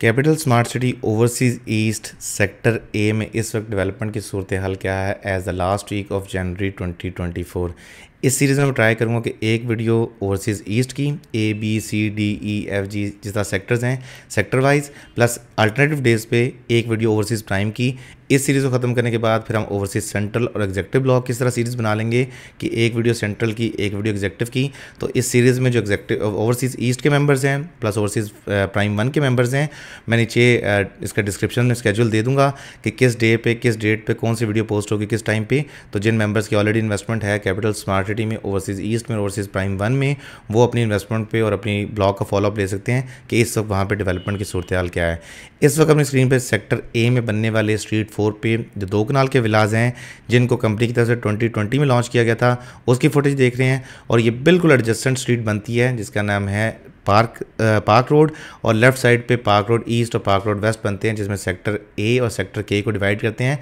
capital smart city overseas east sector A में इस वक्त डेवलपमेंट की सूरत हाल क्या है as the last week of January 2024 इस सीरीज़ में मैं ट्राई करूँगा कि एक वीडियो ओवरसीज़ ईस्ट की A B C D E F G जिस तरह सेक्टर्स हैं sector wise plus alternative days पे एक वीडियो ओवरसीज़ प्राइम की इस सीरीज़ को ख़त्म करने के बाद फिर हम ओवरसीज़ सेंट्रल और एग्जेक्टिव ब्लॉक किस तरह सीरीज़ बना लेंगे कि एक वीडियो सेंट्रल की एक वीडियो एग्जेक्टिव की तो इस सीरीज़ में जो एग्जेक्टिव ओवरसीज़ ईस्ट के मेंबर्स हैं प्लस ओवरसीज़ प्राइम वन के मेंबर्स हैं मैं नीचे इसका डिस्क्रिप्शन में स्केड्यूल दे दूँगा कि किस डे पे किस डेट पर कौन सी वीडियो पोस्ट होगी किस टाइम पर तो जिन मेबर्स की ऑलरेडी इन्वेस्टमेंट है कैपिटल स्मार्ट क्वांटिटी में ओवरसीज़ ईस्ट में ओवरसीज़ प्राइम वन में वो अपनी इन्वेस्टमेंट पे और अपनी ब्लॉक का फॉलोअप ले सकते हैं कि इस वक्त वहाँ पर डेवलपमेंट की सूरत हाल क्या है इस वक्त अपनी स्क्रीन पर सेक्टर ए में बनने वाले स्ट्रीट फोर पे जो दो कनाल के विलाज हैं जिनको कंपनी की तरफ से ट्वेंटी ट्वेंटी में लॉन्च किया गया था उसकी फुटेज देख रहे हैं और ये बिल्कुल एडजस्टेंट स्ट्रीट बनती है जिसका नाम है पार्क आ, पार्क रोड और लेफ्ट साइड पे पार्क रोड ईस्ट और पार्क रोड वेस्ट बनते हैं जिसमें सेक्टर ए और सेक्टर के को डिवाइड करते हैं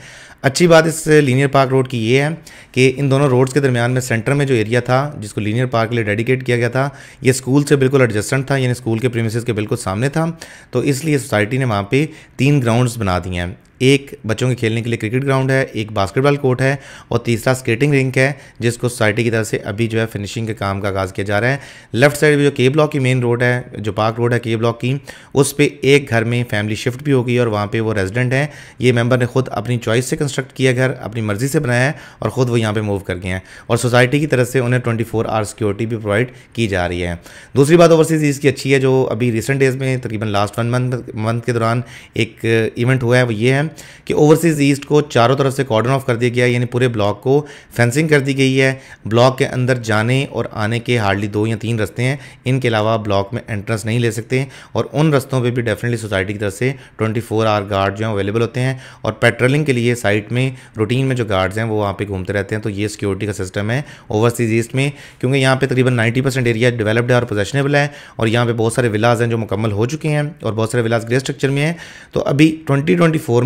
अच्छी बात इस लीनियर पार्क रोड की ये है कि इन दोनों रोड्स के दरमियान में सेंटर में जो एरिया था जिसको लीनियर पार्क के लिए डेडिकेट किया गया था ये स्कूल से बिल्कुल एडजस्टेंट था यानी स्कूल के प्रीमिस के बिल्कुल सामने था तो इसलिए सोसाइटी ने वहाँ पर तीन ग्राउंडस बना दिए हैं एक बच्चों के खेलने के लिए क्रिकेट ग्राउंड है एक बास्केटबॉल कोर्ट है और तीसरा स्केटिंग रिंक है जिसको सोसाइटी की तरफ से अभी जो है फिनिशिंग के काम का आगाज़ किया जा रहा है लेफ्ट साइड में जो के ब्लॉक की मेन रोड है जो पार्क रोड है के ब्लॉक की उस पर एक घर में फैमिली शिफ्ट भी हो गई और वहाँ पर वो रेजिडेंट हैं ये मेम्बर ने खुद अपनी चॉइस से कंस्ट्रक्ट किया घर अपनी मर्ज़ी से बनाया है और ख़ुद वो यहाँ पर मूव कर गए हैं और सोसाइटी की तरफ से उन्हें ट्वेंटी फोर आवर सिक्योरिटी भी प्रोवाइड की जा रही है दूसरी बात ओवरसीज़ इसकी अच्छी है जो अभी रिसेंट डेज़ में तकरीबन लास्ट वन मंथ मंथ के दौरान एक इवेंट हुआ है वो ये है कि ओवरसीज़ ईस्ट को चारों तरफ से कॉर्डन ऑफ कर दिया गया यानी पूरे ब्लॉक को फेंसिंग कर दी गई है ब्लॉक के अंदर जाने और आने के हार्डली दो या तीन रस्ते हैं इनके अलावा ब्लॉक में एंट्रेंस नहीं ले सकते और उन रस्तों पर भी डेफिनेटली सोसाइटी की तरफ से ट्वेंटी फोर आवर गार्ड जो हैं अवेलेबल होते हैं और पेट्रोलिंग के लिए साइट में रूटीन में जो गार्ड्स हैं वो वहाँ पर घूमते रहते हैं तो ये सिक्योरिटी का सिस्टम है ओवरसीज़ ईस्ट में क्योंकि यहाँ पर तकरीबन नाइन्टी परसेंट एरिया डेवलप्ड है और पोजेशनेबल है और यहाँ पर बहुत सारे विलाज हैं जो मुकम्मल हो चुके हैं और बहुत सारे विलाज ग्रे स्ट्रक्चर में हैं तो अभी ट्वेंटी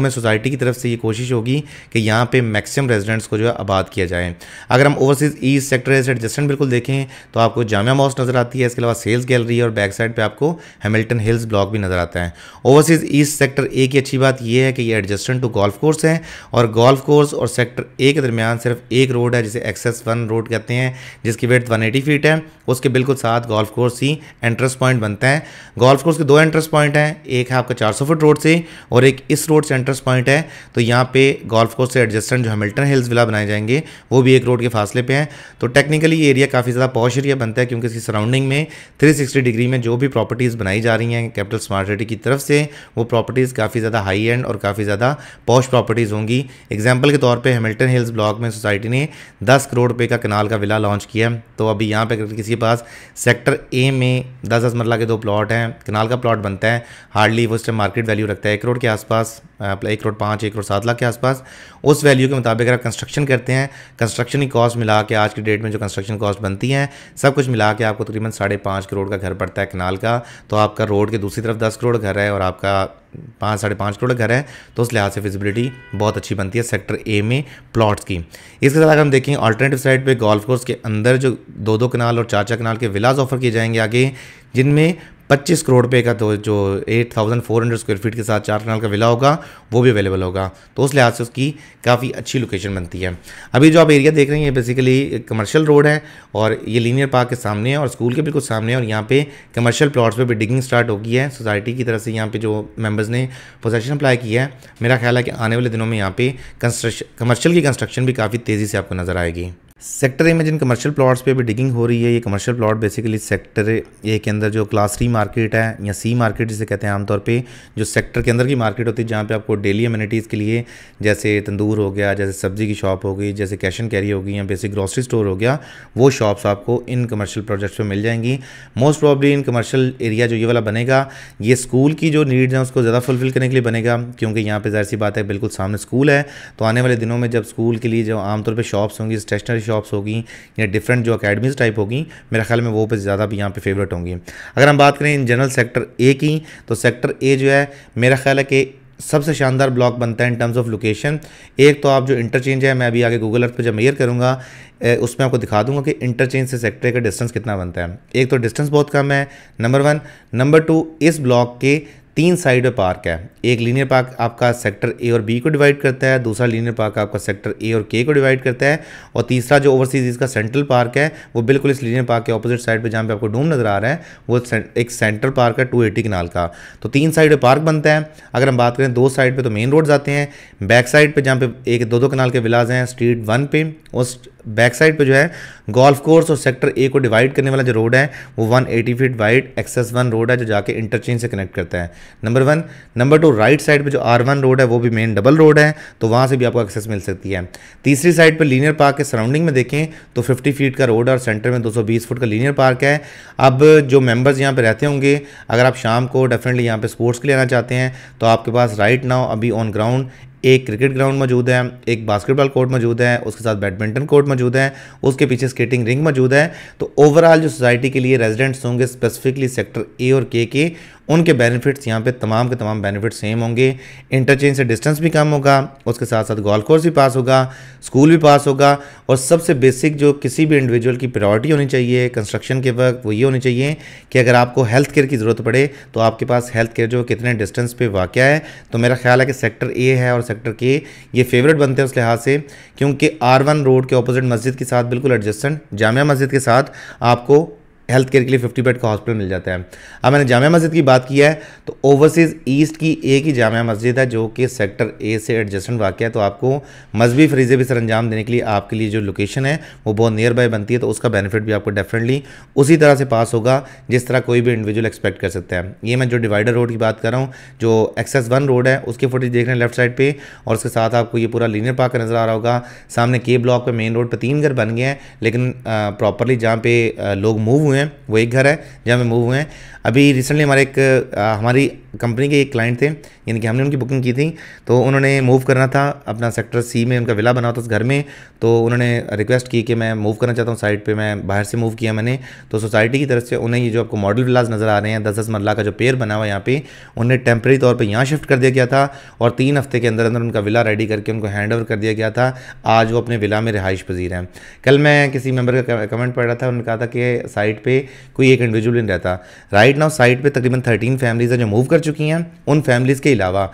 में सोसाइटी की तरफ से ये कोशिश होगी कि यहाँ पे मैक्सिमम रेजिडेंट्स को जो है आबाद किया जाए अगर हम overseas east sector S adjustment बिल्कुल देखें तो आपको जामिया मॉस्ट नज़र आती है इसके अलावा सेल्स गैलरी और बैक साइड पर आपको हेमिल्टन हिल्स ब्लॉक भी नज़र आता है ओवरसीज़ ईस्ट सेक्टर ए की अच्छी बात यह है कि ये एडजस्टेंट टू गोल्फ कोर्स है और गोल्फ कोर्स और सेक्टर ए के दरमियान सिर्फ एक रोड है जिसे एक्सेस वन रोड कहते हैं जिसकी वेट एटी फीट है उसके बिल्कुल साथ गोल्फ कोर्स ही एंट्रेंस पॉइंट बनता है गोल्फ कोर्स के दो एंट्रेंस पॉइंट हैं एक है आपका 400 फुट रोड से और एक इस रोड से एंट्रेंस पॉइंट है तो यहाँ पे गोल्फ कोर्स से एडजस्टेंट जो हमिल्टन हिल्स विला बनाए जाएंगे वो भी एक रोड के फासले पे हैं तो टेक्निकली ये एरिया काफ़ी ज़्यादा पॉश एरिया बनता है क्योंकि इसकी सराउंडिंग में 360 डिग्री में जो भी प्रॉपर्टीज़ बनाई जा रही हैं कैपिटल स्मार्ट सिटी की तरफ से वो प्रॉपर्टीज़ काफ़ी ज़्यादा हाई एंड और काफ़ी ज़्यादा पॉश प्रॉपर्टीज़ होंगी एग्जाम्पल के तौर पर हमिल्टन हिल्स ब्लॉक में सोसाइटी ने दस करोड़ रुपये का कनाल का विला लॉन्च किया तो अभी यहाँ पर किसी के पास सेक्टर ए में दस दस मरला के दो प्लॉट हैं कनाल का प्लॉट बनता है हार्डली वो इस टाइम मार्केट वैल्यू रखता है एक करोड़ के आसपास एक करोड़ पाँच एक करोड़ सात लाख के आसपास उस वैल्यू के मुताबिक अगर आप कंस्ट्रक्शन करते हैं कंस्ट्रक्शन की कॉस्ट मिला के आज की डेट में जो कंस्ट्रक्शन कॉस्ट बनती है सब कुछ मिला के आपको तकरीबन साढ़े पाँच करोड़ का घर पड़ता है कनाल का तो आपका रोड के दूसरी तरफ दस करोड़ घर है और आपका पाँच साढ़े पाँच करोड़ घर है तो उस लिहाज से फिजिबिलिटी बहुत अच्छी बनती है सेक्टर ए में प्लॉट्स की इसके साथ अगर हम देखें ऑल्टरनेटिव साइड पे गोल्फ कोर्स के अंदर जो दो दो कनाल और चार चार कनाल के विलाज ऑफर किए जाएंगे आगे जिनमें पच्चीस करोड़ रुपये का तो जो eight thousand four hundred square feet के साथ चार कनाल का विला होगा वो भी अवेलेबल होगा तो उस लिहाज से उसकी काफ़ी अच्छी लोकेशन बनती है अभी जो आप एरिया देख रहे हैं ये बेसिकली कमर्शियल रोड है और ये लीनियर पार्क के सामने है और स्कूल के बिल्कुल सामने है और यहाँ पे कमर्शियल प्लॉट्स पर भी डिगिंग स्टार्ट होगी है सोसाइटी की तरफ से यहाँ पर जो मेम्बर्स ने पोजेशन अप्लाई किया है मेरा ख्याल है कि आने वाले दिनों में यहाँ पे कंस्ट्रक्शन कमर्शियल की कंस्ट्रक्शन भी काफ़ी तेज़ी से आपको नज़र आएगी सेक्टर ए में जिन कमर्शियल प्लॉट्स पे भी डिगिंग हो रही है ये commercial plot basically sector A के अंदर जो क्लास थ्री मार्केट है या सी मार्केट जिसे कहते हैं आमतौर पे जो सेक्टर के अंदर की मार्केट होती है जहाँ पे आपको डेली अम्यूनिटीज़ के लिए जैसे तंदूर हो गया जैसे सब्जी की शॉप हो गई जैसे कैश एंड कैरी हो गई या बेसिक ग्रॉसरी स्टोर हो गया वो शॉप्स आपको इन कमर्शियल प्रोजेक्ट्स पर मिल जाएंगी most probably in commercial area जो ये वाला बनेगा ये स्कूल की जो नीड्स हैं उसको ज़्यादा फुलफिल करने के लिए बनेगा क्योंकि यहाँ पर जहर सी बात है बिल्कुल सामने स्कूल है तो आने वाले दिनों में जब स्कूल के लिए जो आमतौर पर शॉप्स होंगी स्टेशनरी शॉप्स होगी या डिफरेंट जो अकेडमीज़ टाइप होगी मेरे ख्याल में वो पे ज़्यादा भी यहाँ पे फेवरेट होंगी अगर हम बात करें इन जनरल सेक्टर ए की तो सेक्टर ए जो है मेरा ख्याल है कि सबसे शानदार ब्लॉक बनता है इन टर्म्स ऑफ लोकेशन एक तो आप जो इंटरचेंज है मैं अभी आगे गूगल अर्थ पर जब मेयर करूँगा उसमें आपको दिखा दूंगा कि इंटरचेंज से सेक्टर का डिस्टेंस कितना बनता है एक तो डिस्टेंस बहुत कम है नंबर वन नंबर टू इस ब्लॉक के तीन साइड पे पार्क है एक लीनियर पार्क आपका सेक्टर ए और बी को डिवाइड करता है दूसरा लीनियर पार्क आपका सेक्टर ए और के को डिवाइड करता है और तीसरा जो ओवरसीज इसका सेंट्रल पार्क है वो बिल्कुल इस लीनियर पार्क के ऑपोजिट साइड पे जहाँ पे आपको डूम नज़र आ रहा है वो एक सेंट्रल पार्क है टू एटी कनाल का तो तीन साइड पार्क बनता है अगर हम बात करें दो साइड पर तो मेन रोड जाते हैं बैक साइड पर जहाँ पे एक दो दो कनाल के विलाज हैं स्ट्रीट वन पे और बैक साइड पे जो है गोल्फ कोर्स और सेक्टर ए को डिवाइड करने वाला जो रोड है वो 180 feet wide access one road है जो जाके इंटरचेंज से कनेक्ट करता है number one number two right side पे जो आर वन रोड है वो भी मेन डबल रोड है तो वहाँ से भी आपको एक्सेस मिल सकती है तीसरी साइड पर लीनियर पार्क के सराउंडिंग में देखें तो फिफ्टी फीट का रोड है और सेंटर में दो फुट का लीनियर पार्क है अब जो मेम्बर्स यहाँ पर रहते होंगे अगर आप शाम को डेफिनेटली यहाँ पर स्पोर्ट्स के लिए आना चाहते हैं तो आपके पास राइट नाउ अभी ऑन ग्राउंड एक क्रिकेट ग्राउंड मौजूद है एक बास्केटबॉल कोर्ट मौजूद है उसके साथ बैडमिंटन कोर्ट मौजूद है उसके पीछे स्केटिंग रिंग मौजूद है तो ओवरऑल जो सोसाइटी के लिए रेजिडेंट्स होंगे स्पेसिफिकली सेक्टर ए और के के उनके बेनिफिट्स यहाँ पे तमाम के तमाम बेनिफिट सेम होंगे इंटरचेंज से डिस्टेंस भी कम होगा उसके साथ साथ गोल्फ कोर्स भी पास होगा स्कूल भी पास होगा और सबसे बेसिक जो किसी भी इंडिविजुअल की प्रायोरिटी होनी चाहिए कंस्ट्रक्शन के वक्त वो ये होनी चाहिए कि अगर आपको हेल्थ केयर की ज़रूरत पड़े तो आपके पास हेल्थ केयर जो कितने डिस्टेंस पे वाक़ है तो मेरा ख्याल है कि सेक्टर ए है और सेक्टर के ये फेवरेट बनते हैं उस लिहाज से क्योंकि आर रोड के अपोजिट मस्जिद के साथ बिल्कुल एडजस्टेंट जामिया मस्जिद के साथ आपको हेल्थ केयर के लिए फिफ्टी बेड का हॉस्पिटल मिल जाता है अब मैंने जामिया मस्जिद की बात की है तो ओवरसीज़ ईस्ट की एक ही जामिया मस्जिद है जो कि सेक्टर ए से एडजस्टेंट वाक़ है तो आपको मजहबी फरीजे भी सर अंजाम देने के लिए आपके लिए जो लोकेशन है वो बहुत नियर बाय बनती है तो उसका बेनिफिट भी आपको डेफिनेटली उसी तरह से पास होगा जिस तरह कोई भी इंडिविजुअल एक्सपेक्ट कर सकता है ये मैं जो डिवाइडर रोड की बात कर रहा हूँ जो एक्सेस वन रोड है उसकी फुटेज देख रहे हैं लेफ्ट साइड पर और उसके साथ आपको ये पूरा लीनियर पार्क नज़र आ रहा होगा सामने के ब्लॉक पर मेन रोड पर तीन घर बन गए हैं लेकिन प्रॉपरली जहाँ पे लोग मूव हुए हैं वो एक घर है जहाँ में मूव हुए हैं अभी रिसेंटली हमारे एक हमारी कंपनी के एक क्लाइंट थे यानी कि हमने उनकी बुकिंग की थी तो उन्होंने मूव करना था अपना सेक्टर सी में उनका विला बना था उस घर में तो उन्होंने रिक्वेस्ट की कि मैं मूव करना चाहता हूँ साइड पर मैं बाहर से मूव किया मैंने तो सोसाइटी की तरफ से उन्हें ये जो आपको मॉडल विलाज नज़र आ रहे हैं दस दस मरला का जो पेयर बना हुआ यहाँ पे उन्हें टेम्प्रेरी तौर पर यहाँ शिफ्ट कर दिया गया था और तीन हफ्ते के अंदर अंदर उनका विला रेडी करके उनको हैंड ओवर कर दिया गया था आज वो अपने विला में रिहाइश पजीर हैं कल मैं किसी मेम्बर का कमेंट पढ़ रहा था उन्होंने कहा था कि साइट पे कोई एक इंडिविजुअल नहीं रहता राइट नाउ साइट पे तकरीबन थर्टीन फैमिलीज़ हैं जो मूव कर चुकी हैं उन फैमिलीज़ के अलावा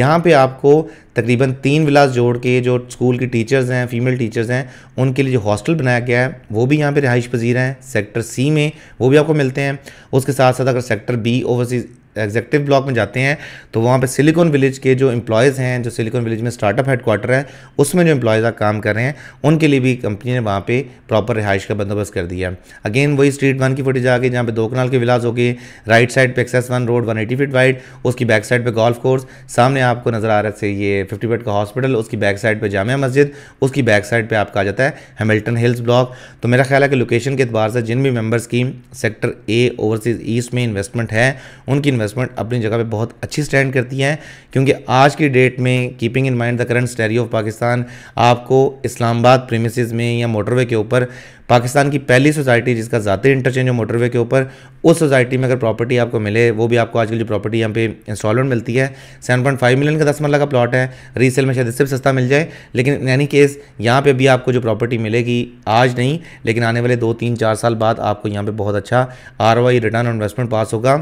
यहाँ पे आपको तकरीबन तीन विलास जोड़ के जो स्कूल की टीचर्स हैं फीमेल टीचर्स हैं उनके लिए जो हॉस्टल बनाया गया है वो भी यहाँ पे रिहाइश पजीर हैं सेक्टर सी में वो भी आपको मिलते हैं उसके साथ साथ अगर sector B overseas executive block में जाते हैं तो वहाँ पे सिलिकॉन विलेज के जो एम्प्लॉयज़ हैं जो सिलिकॉन विलेज में स्टार्टअप हेडक्वार्टर है उसमें जो एम्प्लॉयज़ काम कर रहे हैं उनके लिए भी कंपनी ने वहाँ पे प्रॉपर रिहाइश का बंदोबस्त कर दिया अगेन वही स्ट्रीट वन की फुटेज आ गई जहाँ पे दो कनाल के विलास हो गए राइट साइड पर access one road one eighty feet wide उसकी बैक साइड पर गोल्फ कोर्स सामने आपको नज़र आ रहा है ये फिफ्टी बेड का हॉस्पिटल उसकी बैक साइड पर जामिया मस्जिद उसकी बैक साइड पर आपका आ जाता है हेमिल्टन हिल्स ब्लॉक तो मेरा ख्याल है कि लोकेशन के एतबार से जिन भी मेम्बर्स की सेक्टर ए ओवरसीज़ ईस्ट में इन्वेस्टमेंट है उनकी इन्वेस्टमेंट अपनी जगह पे बहुत अच्छी स्टैंड करती है क्योंकि आज की डेट में keeping in mind the current story of Pakistan आपको इस्लामाबाद प्रेमिसज में या मोटरवे के ऊपर पाकिस्तान की पहली सोसाइटी जिसका ज़ाती इंटरचेंज हो मोटरवे के ऊपर उस सोसाइटी में अगर प्रॉपर्टी आपको मिले वो भी आपको आजकल जो प्रॉपर्टी यहाँ पे इंस्टॉलमेंट मिलती है सेवन पॉइंट फाइव मिलियन का दस मरला का प्लॉट है रीसेल में शायद इससे भी सस्ता मिल जाए लेकिन एनी केस यहाँ पे भी आपको जो प्रॉपर्टी मिलेगी आज नहीं लेकिन आने वाले दो तीन चार साल बाद आपको यहाँ पर बहुत अच्छा आर रिटर्न ऑन इन्वेस्टमेंट पास होगा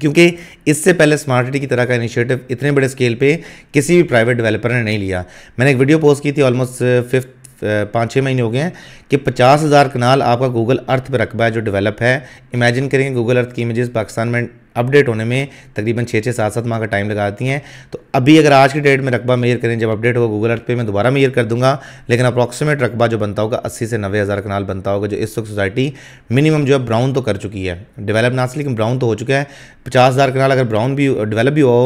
क्योंकि इससे पहले स्मार्ट सिटी की तरह का इनिशिएटिव इतने बड़े स्केल पे किसी भी प्राइवेट डेवलपर ने नहीं लिया मैंने एक वीडियो पोस्ट की थी ऑलमोस्ट फिफ्थ uh, uh, पाँच छः महीने हो गए हैं कि पचास हज़ार कनाल आपका गूगल अर्थ पर रकबा है जो डेवलप है इमेजिन करेंगे गूगल अर्थ की इमेजेस पाकिस्तान में अपडेट होने में तकरीबन छः छः सात सात माह का टाइम लगा लगाती हैं तो अभी अगर आज की डेट में रकबा मेयर करें जब अपडेट होगा गूगल अर्थ पे मैं दोबारा मेयर कर दूंगा लेकिन अप्रॉक्सीमेट रकबा जो बनता होगा अस्सी से नब्बे हज़ार कनाल बनता होगा जो इस वक्त सोसाइटी मिनिमम जो है ब्राउन तो कर चुकी है डेवलप ना लेकिन ब्राउन तो हो चुका है पचास हज़ार कनाल अगर ब्राउन भी डेवलप भी हो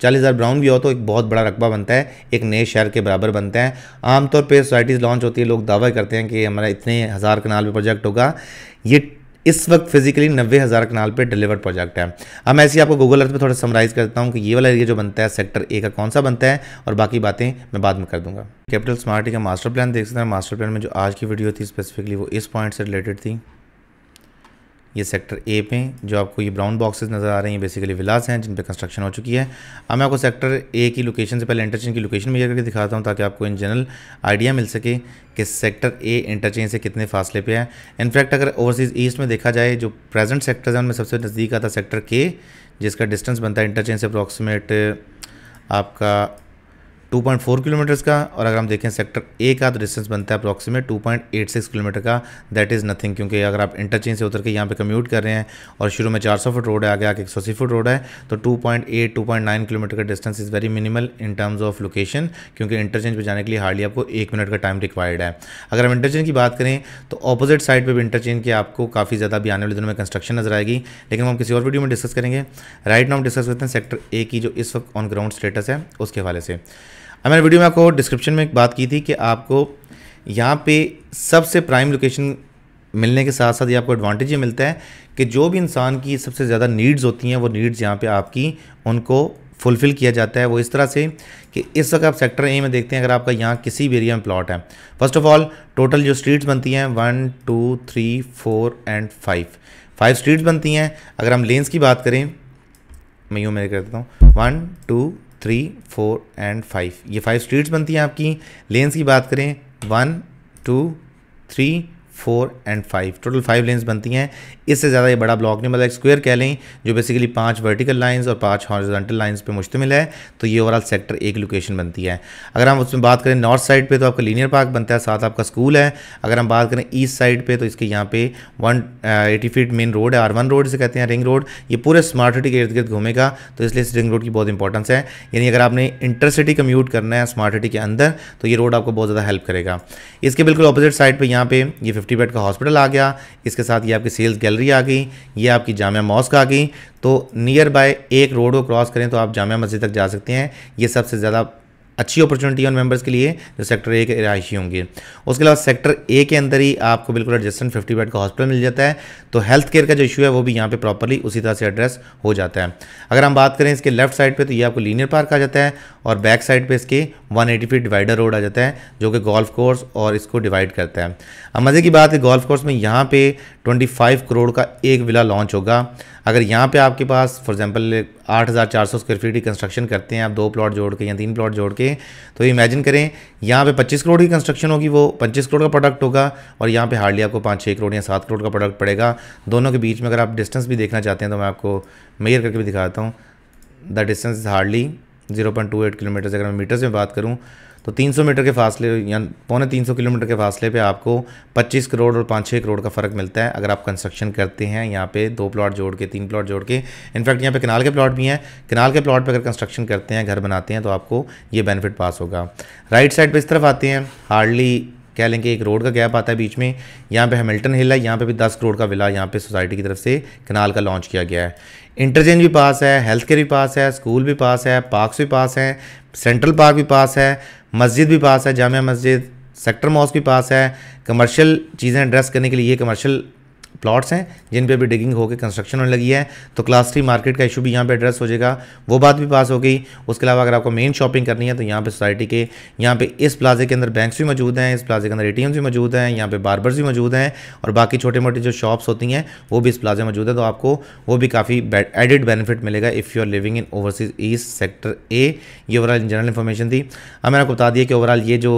चालीस हज़ार ब्राउन भी हो तो एक बहुत बड़ा रकबा बनता है एक नए शहर के बराबर बनता है आमतौर पर सोसाइटीज़ लॉन्च होती है लोग दावा करते हैं कि हमारा इतने हज़ार कनाल पर प्रोजेक्ट होगा ये इस वक्त फिजिकली नब्बे हज़ार कनाल पे डिलीवर्ड प्रोजेक्ट है अब मैं ऐसे आपको गूगल अर्थ पे थोड़ा समराइज़ करता हूँ कि ये वाला एरिया जो बनता है सेक्टर ए का कौन सा बनता है और बाकी बातें मैं बाद में कर दूंगा कैपिटल स्मार्टी e का मास्टर प्लान देख सकते हैं मास्टर प्लान में जो आज की वीडियो थी स्पेसिफिकली वो इस पॉइंट से रिलेटेड थी ये सेक्टर ए पे जो आपको ये ब्राउन बॉक्सेस नज़र आ रहे हैं बेसिकली विलास हैं जिन पे कंस्ट्रक्शन हो चुकी है अब मैं आपको सेक्टर ए की लोकेशन से पहले इंटरचेंज की लोकेशन में करके दिखाता हूँ ताकि आपको इन जनरल आइडिया मिल सके कि सेक्टर ए इंटरचेंज से कितने फासले पे है इनफैक्ट अगर ओवरसीज़ ईस्ट में देखा जाए जो प्रेजेंट सेक्टर है उनमें सबसे नज़दीक आता सेक्टर के जिसका डिस्टेंस बनता है इंटरचेंज से अप्रॉक्सीमेट आपका 2.4 किलोमीटर का और अगर हम देखें सेक्टर ए का तो डिस्टेंस बनता है अप्रॉक्सीमेट 2.86 किलोमीटर का दैट इज़ नथिंग क्योंकि अगर आप इंटरचेंज से उतर के यहाँ पे कम्यूट कर रहे हैं और शुरू में 400 फुट रोड है आगे आगे 180 फुट रोड है तो 2.8 2.9 किलोमीटर का distance is very minimal in terms of location क्योंकि इंटरचेंज पर जाने के लिए हार्डली आपको एक मिनट का टाइम रिक्वायर्ड है अगर हम इंटरचेंज की बात करें तो अपोजिट साइड पर भी इंटरचेंज की आपको काफ़ी ज़्यादा भी आने वाले दिनों में कंस्ट्रक्शन नजर आएगी लेकिन हम किसी और वीडियो में डिस्कस करेंगे राइट नाउ डिस्कस करते हैं सेक्टर ए की जो इस वक्त ऑन ग्राउंड स्टेटस है उसके हवाले से मैंने वीडियो में आपको डिस्क्रिप्शन में एक बात की थी कि आपको यहाँ पे सबसे प्राइम लोकेशन मिलने के साथ साथ ये आपको एडवांटेज ये मिलता है कि जो भी इंसान की सबसे ज़्यादा नीड्स होती हैं वो नीड्स यहाँ पे आपकी उनको फुलफ़िल किया जाता है वो इस तरह से कि इस वक्त आप सेक्टर ए में देखते हैं अगर आपका यहाँ किसी भी एरिया में प्लॉट है फर्स्ट ऑफ ऑल टोटल जो स्ट्रीट्स बनती हैं one two three four and five five streets बनती हैं अगर हम लेंस की बात करें मैं यूँ मेरे कर देता हूँ one two three four and five ये फाइव स्ट्रीट्स बनती हैं आपकी लेंस की बात करें one two three four and five total five lanes बनती हैं इससे ज़्यादा ये बड़ा ब्लॉक नहीं मतलब स्क्वायर कह लें जो बेसिकली पांच वर्टिकल लाइंस और पांच हॉरिजॉन्टल लाइंस पे मुश्तमिल है तो ये ओवरऑल सेक्टर एक लोकेशन बनती है अगर हम उसमें बात करें नॉर्थ साइड पे तो आपका लीनियर पार्क बनता है साथ आपका स्कूल है अगर हम बात करें ईस्ट साइड पर तो इसके यहाँ पे one eighty feet main road है आर वन रोड से कहते हैं रिंग रोड ये पूरे स्मार्ट सिटी के इर्द गिर्द घूमेगा तो इसलिए इस रिंग रोड की बहुत इंपॉर्टेंस है यानी अगर आपने इंटरसिटी कम्यूट करना है स्मार्ट सिटी के अंदर तो ये रोड आपको बहुत ज़्यादा हेल्प करेगा इसके बिल्कुल अपोजिट साइड पर यहाँ पे ये फिफ्टी बेड का हॉस्पिटल आ गया इसके साथ ये आपकी सेल्स गैलरी आ गई ये आपकी जामिया मॉस्क आ गई तो नियर बाय एक रोड को क्रॉस करें तो आप जामिया मस्जिद तक जा सकते हैं ये सबसे ज़्यादा अच्छी अपॉर्चुनिटी उन मेंबर्स के लिए जो सेक्टर ए के रिहायशी होंगे उसके अलावा सेक्टर ए के अंदर ही आपको बिल्कुल एडजस्टेंट फिफ्टी बेड का हॉस्पिटल मिल जाता है तो हेल्थ केयर का जो इशू है वो भी यहाँ पे प्रॉपरली उसी तरह से एड्रेस हो जाता है अगर हम बात करें इसके लेफ्ट साइड पर तो ये आपको लीनियर पार्क आ जाता है और बैक साइड पर इसके one eighty feet divider road आ जाता है जो कि गोल्फ कोर्स और इसको डिवाइड करता है अब मज़े की बात है गोल्फ कोर्स में यहाँ पे ट्वेंटी करोड़ का एक विला लॉन्च होगा अगर यहाँ पे आपके पास फॉर एग्जांपल 8400 स्क्वायर फीट की कंस्ट्रक्शन करते हैं आप दो प्लॉट जोड़ के या तीन प्लॉट जोड़ के तो इमेजिन करें यहाँ पे 25 करोड़ की कंस्ट्रक्शन होगी वो 25 करोड़ का प्रोडक्ट होगा और यहाँ पे हार्डली आपको पाँच छः करोड़ या सात करोड़ का प्रोडक्ट पड़ेगा दोनों के बीच में अगर आप डिस्टेंस भी देखना चाहते हैं तो मैं आपको मेयर करके भी दिखाता हूँ the distance is hardly zero point two eight kilometres अगर मैं मीटर्स में बात करूँ तो 300 मीटर के फासले या पौने 300 किलोमीटर के फासले पे आपको 25 करोड़ और 5 छः करोड़ का फ़र्क मिलता है अगर आप कंस्ट्रक्शन करते हैं यहाँ पे दो प्लॉट जोड़ के तीन प्लॉट जोड़ के इनफैक्ट यहाँ पे किनाल के प्लॉट भी हैं किनाल के प्लॉट पे अगर कंस्ट्रक्शन करते हैं घर बनाते हैं तो आपको ये बेनिफिट पास होगा राइट साइड पर इस तरफ आते हैं हार्डली कह लेंगे एक रोड का गैप आता है बीच में यहाँ पे हेमिल्टन हिल है यहाँ पे भी दस करोड़ का विला यहाँ पे सोसाइटी की तरफ से कनाल का लॉन्च किया गया है इंटरचेंज भी पास है हेल्थ केयर भी पास है स्कूल भी पास है पार्क्स भी पास हैं सेंट्रल पार्क भी पास है मस्जिद भी पास है जामिया मस्जिद सेक्टर मॉस भी पास है कमर्शियल चीज़ें एड्रेस करने के लिए ये कमर्शियल प्लॉट्स हैं जिन पे भी डिगिंग होकर कंस्ट्रक्शन होने लगी है तो क्लास थ्री मार्केट का इशू भी यहाँ पे एड्रेस हो जाएगा वो बात भी पास हो गई उसके अलावा अगर आपको मेन शॉपिंग करनी है तो यहाँ पे सोसाइटी के यहाँ पे इस प्लाजे के अंदर बैंक्स भी मौजूद हैं इस प्लाजे के अंदर ए भी मौजूद हैं यहाँ पे बार्बर्स भी मौजूद हैं और बाकी छोटे मोटे जो शॉप्स होती हैं वो भी इस प्लाजे मौजूद है तो आपको वो भी काफ़ी एडिड बेनिफिट मिलेगा if you are living in overseas east sector A ये ओवरऑल जनरल इन्फॉर्मेशन थी अब मैंने आपको बता दिया कि ओवरऑल ये जो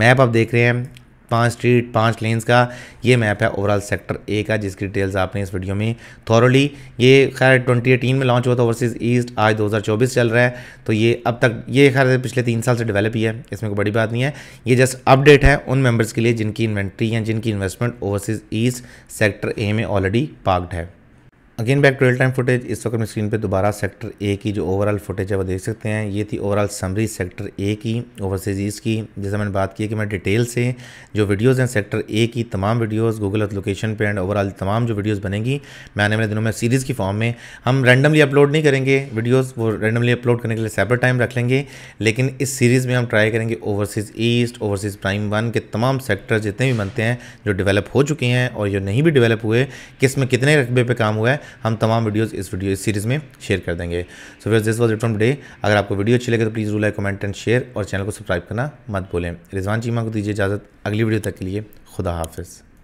मैप आप देख रहे हैं पाँच स्ट्रीट पाँच लेन्स का ये मैप है ओवरऑल सेक्टर ए का जिसकी डिटेल्स आपने इस वीडियो में थॉरली ये खैर ट्वेंटी एटीन में लॉन्च हुआ था ओवरसीज ईस्ट आज 2024 चल रहा है तो ये अब तक ये खैर पिछले तीन साल से डेवलप ही है इसमें कोई बड़ी बात नहीं है ये जस्ट अपडेट है उन मेम्बर्स के लिए जिनकी इन्वेंट्री या जिनकी investment overseas east sector A में ऑलरेडी पार्कड है अगेन बैक ट्वेल टाइम फुटेज इस वक्त हम स्क्रीन पे दोबारा सेक्टर ए की जो ओवरऑल फुटेज है वो देख सकते हैं ये थी ओवरऑल समरी सेक्टर ए की ओवरसीज ईस्ट की जैसे मैंने बात की है कि मैं डिटेल से जो वीडियोस हैं सेक्टर ए की तमाम वीडियोस गूगल अर्थ लोकेशन पे एंड ओवरऑल तमाम जो वीडियोज़ बनेंगी मैं आने वाले दिनों में सीरीज़ की फॉर्म में हम रैंडमली अपलोड नहीं करेंगे वीडियोज़ वो रैंडमली अपलोड करने के लिए सेपरेट टाइम रख लेंगे लेकिन इस सीरीज़ में हम ट्राई करेंगे overseas east overseas prime one के तमाम सेक्टर जितने भी बनते हैं जो डेवलप हो चुके हैं और जो नहीं भी डेवलप हुए किस में कितने रकबे पर काम हुआ है हम तमाम वीडियोस इस वीडियो इस सीरीज़ में शेयर कर देंगे सो फिर this was it from day अगर आपको वीडियो अच्छी लगे तो please like comment and share और चैनल को सब्सक्राइब करना मत भूलें रिजवान चीमा को दीजिए इजाज़त अगली वीडियो तक के लिए खुदा हाफिज़